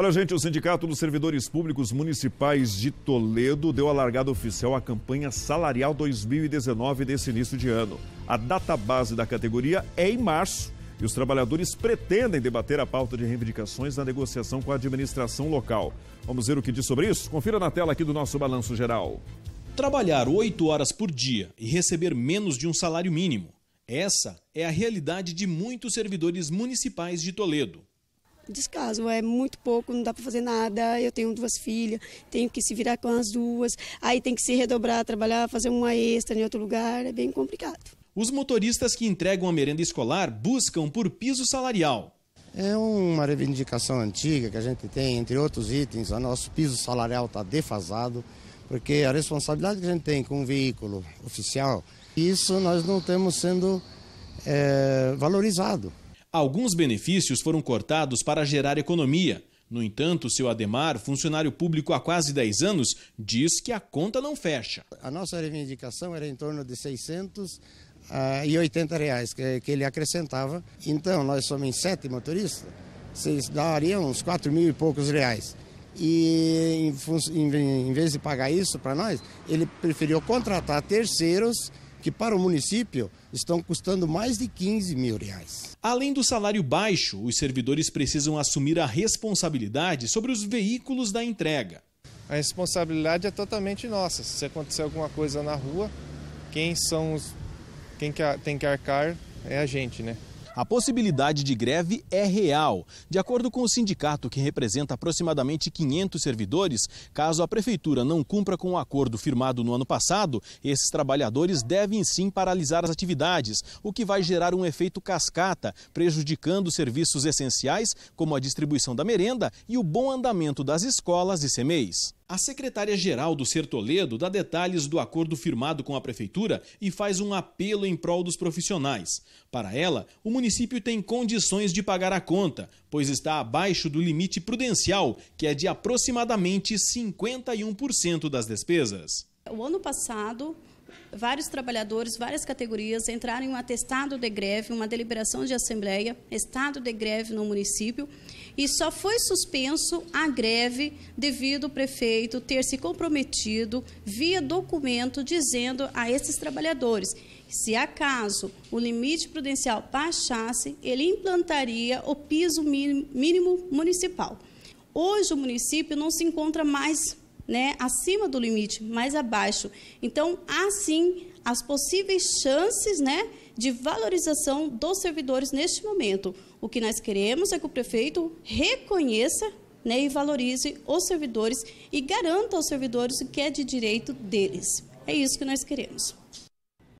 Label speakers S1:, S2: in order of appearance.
S1: Olha, gente, o Sindicato dos Servidores Públicos Municipais de Toledo deu a largada oficial à campanha salarial 2019 desse início de ano. A data base da categoria é em março e os trabalhadores pretendem debater a pauta de reivindicações na negociação com a administração local. Vamos ver o que diz sobre isso? Confira na tela aqui do nosso Balanço Geral. Trabalhar oito horas por dia e receber menos de um salário mínimo. Essa é a realidade de muitos servidores municipais de Toledo
S2: descaso, é muito pouco, não dá para fazer nada. Eu tenho duas filhas, tenho que se virar com as duas, aí tem que se redobrar, trabalhar, fazer uma extra em outro lugar, é bem complicado.
S1: Os motoristas que entregam a merenda escolar buscam por piso salarial.
S3: É uma reivindicação antiga que a gente tem, entre outros itens, o nosso piso salarial está defasado, porque a responsabilidade que a gente tem com o veículo oficial, isso nós não temos sendo é, valorizado.
S1: Alguns benefícios foram cortados para gerar economia. No entanto, seu Ademar, funcionário público há quase 10 anos, diz
S3: que a conta não fecha. A nossa reivindicação era em torno de 600 ah, e 80 reais que, ele acrescentava. Então, nós somos em sete motoristas, vocês dariam uns 4 mil e poucos reais. E em vez de pagar isso para nós, ele preferiu contratar terceiros que para o município estão custando mais de 15 mil reais.
S1: Além do salário baixo, os servidores precisam assumir a responsabilidade sobre os veículos da entrega. A responsabilidade é totalmente nossa. Se acontecer alguma coisa na rua, quem são os quem tem que arcar é a gente, né? A possibilidade de greve é real. De acordo com o sindicato, que representa aproximadamente 500 servidores, caso a prefeitura não cumpra com o acordo firmado no ano passado, esses trabalhadores devem sim paralisar as atividades, o que vai gerar um efeito cascata, prejudicando serviços essenciais como a distribuição da merenda e o bom andamento das escolas e semeis. A secretária-geral do Sertoledo dá detalhes do acordo firmado com a prefeitura e faz um apelo em prol dos profissionais. Para ela, o município tem condições de pagar a conta, pois está abaixo do limite prudencial, que é de aproximadamente 51% das despesas.
S2: O ano passado, vários trabalhadores, várias categorias entraram em um atestado de greve, uma deliberação de assembleia, estado de greve no município, e só foi suspenso a greve devido o prefeito ter se comprometido via documento dizendo a esses trabalhadores se acaso o limite prudencial baixasse, ele implantaria o piso mínimo municipal. Hoje o município não se encontra mais né, acima do limite, mais abaixo. Então, há sim as possíveis chances né, de valorização dos servidores neste momento. O que nós queremos é que o prefeito reconheça né, e valorize os servidores e garanta aos servidores o que é de direito deles. É isso que nós queremos.